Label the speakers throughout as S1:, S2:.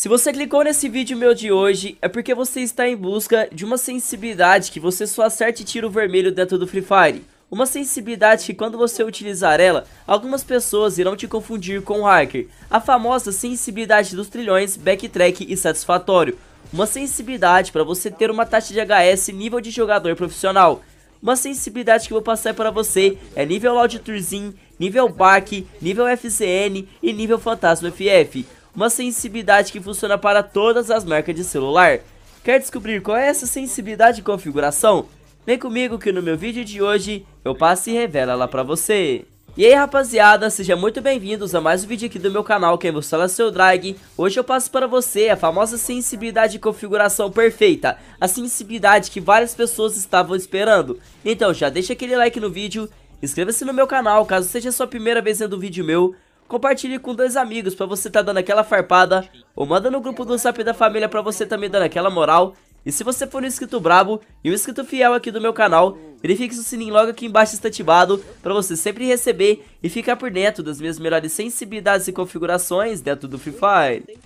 S1: Se você clicou nesse vídeo meu de hoje, é porque você está em busca de uma sensibilidade que você só acerte tiro vermelho dentro do Free Fire. Uma sensibilidade que quando você utilizar ela, algumas pessoas irão te confundir com o hacker. A famosa sensibilidade dos trilhões, backtrack e satisfatório. Uma sensibilidade para você ter uma taxa de HS nível de jogador profissional. Uma sensibilidade que eu vou passar para você é nível Loud Tourzin, nível BAC, nível FCN e nível Fantasma FF uma sensibilidade que funciona para todas as marcas de celular. Quer descobrir qual é essa sensibilidade e configuração? Vem comigo que no meu vídeo de hoje eu passo e revelo ela para você. E aí rapaziada, sejam muito bem-vindos a mais um vídeo aqui do meu canal, quem vos fala é seu drag Hoje eu passo para você a famosa sensibilidade de configuração perfeita A sensibilidade que várias pessoas estavam esperando Então já deixa aquele like no vídeo, inscreva-se no meu canal caso seja a sua primeira vez vendo um vídeo meu compartilhe com dois amigos para você tá dando aquela farpada, ou manda no grupo do WhatsApp da família para você também dando aquela moral. E se você for um inscrito brabo e um inscrito fiel aqui do meu canal, verifique se o sininho logo aqui embaixo está ativado para você sempre receber e ficar por dentro das minhas melhores sensibilidades e configurações dentro do Free Fire.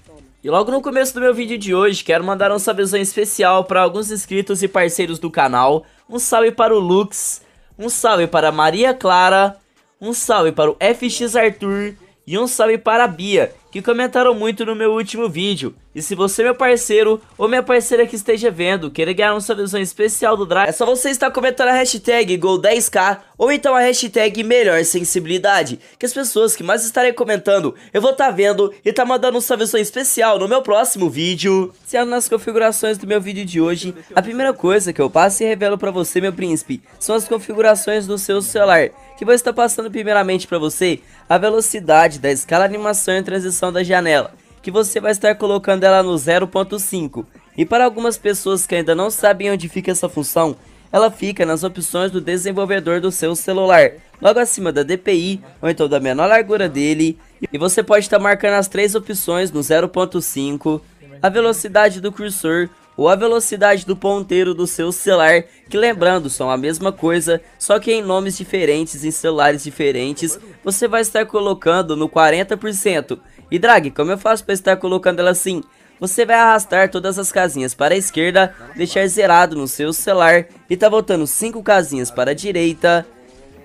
S1: E logo no começo do meu vídeo de hoje, quero mandar um salvezão especial para alguns inscritos e parceiros do canal. Um salve para o Lux, um salve para Maria Clara, um salve para o FX Arthur e um salve para Bia que comentaram muito no meu último vídeo. E se você, meu parceiro, ou minha parceira que esteja vendo, querer ganhar uma solução especial do Drive, é só você estar comentando a hashtag Gol10K ou então a hashtag Melhor Sensibilidade, que as pessoas que mais estarem comentando, eu vou estar tá vendo e tá mandando uma salveção especial no meu próximo vídeo. Sendo nas configurações do meu vídeo de hoje, a primeira coisa que eu passo e revelo para você, meu príncipe, são as configurações do seu celular, que vou estar passando primeiramente para você a velocidade da escala animação e transição da janela, que você vai estar colocando ela no 0.5. E para algumas pessoas que ainda não sabem onde fica essa função, ela fica nas opções do desenvolvedor do seu celular, logo acima da DPI ou então da menor largura dele. E você pode estar marcando as três opções no 0.5, a velocidade do cursor ou a velocidade do ponteiro do seu celular, que lembrando, são a mesma coisa, só que em nomes diferentes, em celulares diferentes, você vai estar colocando no 40%. E drag, como eu faço para estar colocando ela assim? Você vai arrastar todas as casinhas para a esquerda, deixar zerado no seu celular e tá botando 5 casinhas para a direita.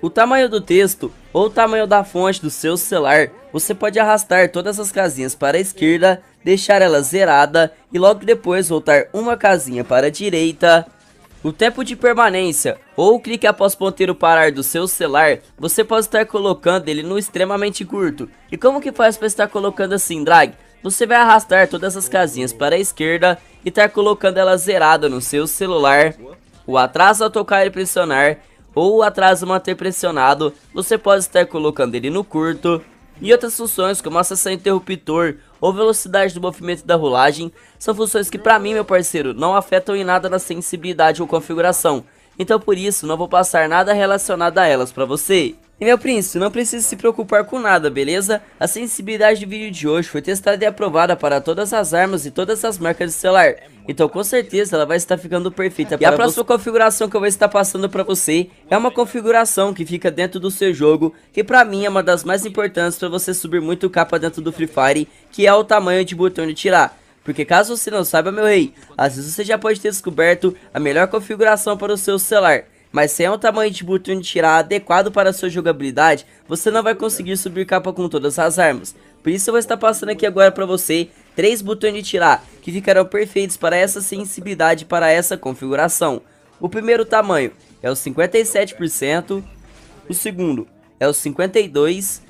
S1: O tamanho do texto ou o tamanho da fonte do seu celular, você pode arrastar todas as casinhas para a esquerda, deixar ela zerada e logo depois voltar uma casinha para a direita. O tempo de permanência ou o clique após ponteiro parar do seu celular, você pode estar colocando ele no extremamente curto. E como que faz para estar colocando assim, drag? Você vai arrastar todas as casinhas para a esquerda e estar tá colocando ela zerada no seu celular. O atraso ao tocar e pressionar ou o atraso manter pressionado, você pode estar colocando ele no curto e outras funções como acessar interruptor ou velocidade do movimento da rolagem, são funções que para mim, meu parceiro, não afetam em nada na sensibilidade ou configuração, então por isso não vou passar nada relacionado a elas para você. E meu príncipe, não precisa se preocupar com nada, beleza? A sensibilidade de vídeo de hoje foi testada e aprovada para todas as armas e todas as marcas de celular. Então com certeza ela vai estar ficando perfeita E a próxima você. configuração que eu vou estar passando para você é uma configuração que fica dentro do seu jogo, que para mim é uma das mais importantes para você subir muito capa dentro do Free Fire, que é o tamanho de botão de tirar. Porque caso você não saiba, meu rei, às vezes você já pode ter descoberto a melhor configuração para o seu celular mas sem é um tamanho de botão de tirar adequado para sua jogabilidade, você não vai conseguir subir capa com todas as armas. Por isso eu vou estar passando aqui agora para você três botões de tirar que ficarão perfeitos para essa sensibilidade para essa configuração. O primeiro tamanho é o 57%, o segundo é o 52%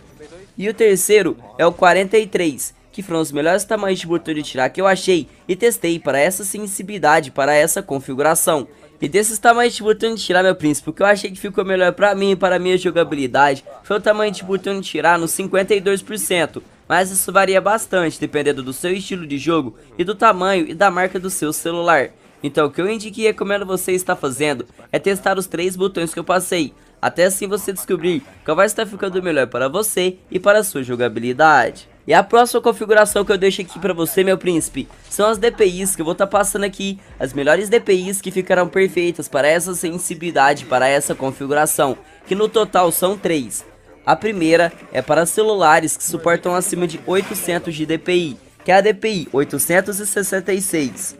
S1: e o terceiro é o 43%, que foram os melhores tamanhos de botão de tirar que eu achei e testei para essa sensibilidade para essa configuração. E desses tamanhos de botão de tirar, meu príncipe. O que eu achei que ficou melhor pra mim e para minha jogabilidade foi o tamanho de botão de tirar no 52%. Mas isso varia bastante, dependendo do seu estilo de jogo e do tamanho e da marca do seu celular. Então o que eu indico e recomendo você estar fazendo é testar os três botões que eu passei. Até assim você descobrir qual vai estar ficando melhor para você e para a sua jogabilidade. E a próxima configuração que eu deixo aqui pra você, meu príncipe, são as DPIs que eu vou estar tá passando aqui. As melhores DPIs que ficarão perfeitas para essa sensibilidade, para essa configuração, que no total são 3. A primeira é para celulares que suportam acima de 800 de DPI, que é a DPI 866.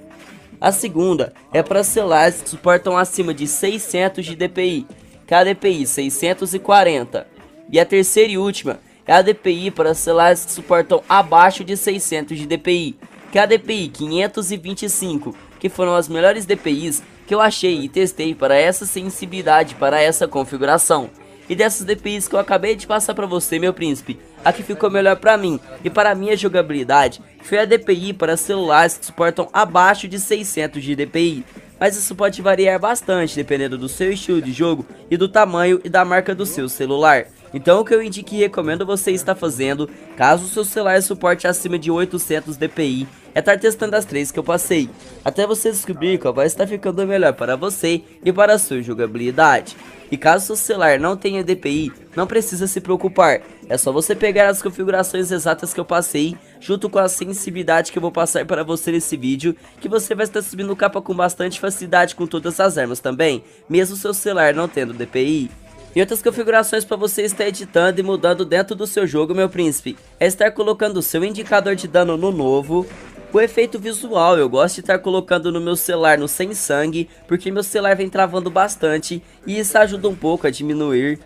S1: A segunda é para celulares que suportam acima de 600 de DPI, que é a DPI 640. E a terceira e última é a DPI para celulares que suportam abaixo de 600 de DPI, que é a DPI 525, que foram as melhores DPIs que eu achei e testei para essa sensibilidade, para essa configuração. E dessas DPIs que eu acabei de passar para você, meu príncipe, a que ficou melhor para mim e para minha jogabilidade foi a DPI para celulares que suportam abaixo de 600 de DPI. Mas isso pode variar bastante dependendo do seu estilo de jogo e do tamanho e da marca do seu celular. Então o que eu indico e recomendo você estar fazendo, caso o seu celular suporte acima de 800 dpi, é estar tá testando as três que eu passei, até você descobrir qual vai estar ficando melhor para você e para a sua jogabilidade. E caso seu celular não tenha DPI, não precisa se preocupar, é só você pegar as configurações exatas que eu passei, junto com a sensibilidade que eu vou passar para você nesse vídeo, que você vai estar subindo capa com bastante facilidade com todas as armas também, mesmo seu celular não tendo DPI e outras configurações para você estar editando e mudando dentro do seu jogo, meu príncipe. É estar colocando o seu indicador de dano no novo, o efeito visual, eu gosto de estar colocando no meu celular no sem sangue, porque meu celular vem travando bastante e isso ajuda um pouco a diminuir.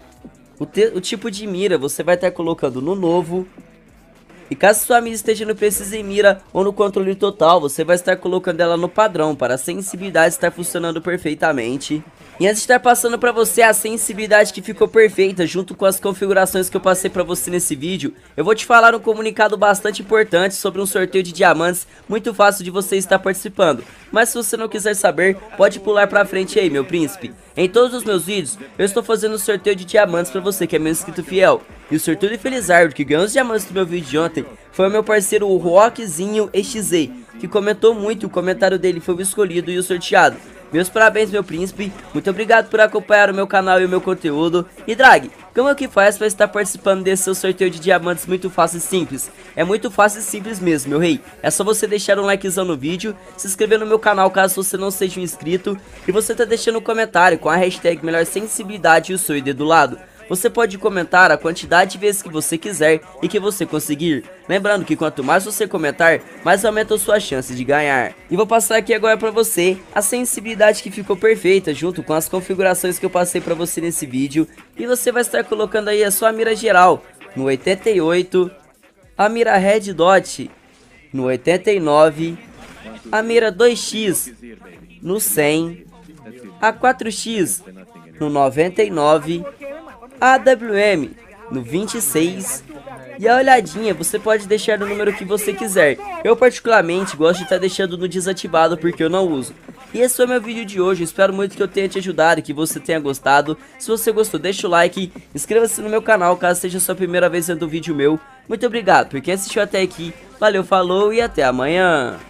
S1: O, o tipo de mira você vai estar colocando no novo, e caso sua mira esteja no preciso em mira ou no controle total, você vai estar colocando ela no padrão para a sensibilidade estar funcionando perfeitamente. E antes de estar passando para você a sensibilidade que ficou perfeita junto com as configurações que eu passei para você nesse vídeo, eu vou te falar um comunicado bastante importante sobre um sorteio de diamantes muito fácil de você estar participando. Mas se você não quiser saber, pode pular para frente aí, meu príncipe. Em todos os meus vídeos, eu estou fazendo um sorteio de diamantes para você que é meu inscrito fiel. E o sorteio de Felizardo que ganhou os diamantes do meu vídeo de ontem foi o meu parceiro o Rockzinho XZ, que comentou muito, o comentário dele foi o escolhido e o sorteado. Meus parabéns, meu príncipe, muito obrigado por acompanhar o meu canal e o meu conteúdo. E Drag, como é que faz para estar participando desse seu sorteio de diamantes muito fácil e simples? É muito fácil e simples mesmo, meu rei. É só você deixar um likezão no vídeo, se inscrever no meu canal caso você não seja um inscrito e você tá deixando um comentário com a hashtag melhor sensibilidade e o seu ID do lado. Você pode comentar a quantidade de vezes que você quiser e que você conseguir. Lembrando que quanto mais você comentar, mais aumenta a sua chance de ganhar. E vou passar aqui agora para você a sensibilidade que ficou perfeita junto com as configurações que eu passei para você nesse vídeo. E você vai estar colocando aí a sua mira geral no 88, a mira Red Dot no 89, a mira 2x no 100, a 4x no 99 AWM no 26 e a olhadinha, você pode deixar o número que você quiser. Eu particularmente gosto de estar tá deixando no desativado porque eu não uso. E esse foi meu vídeo de hoje, espero muito que eu tenha te ajudado e que você tenha gostado. Se você gostou, deixa o like, inscreva-se no meu canal caso seja a sua primeira vez vendo um vídeo meu. Muito obrigado por quem assistiu até aqui, valeu, falou e até amanhã.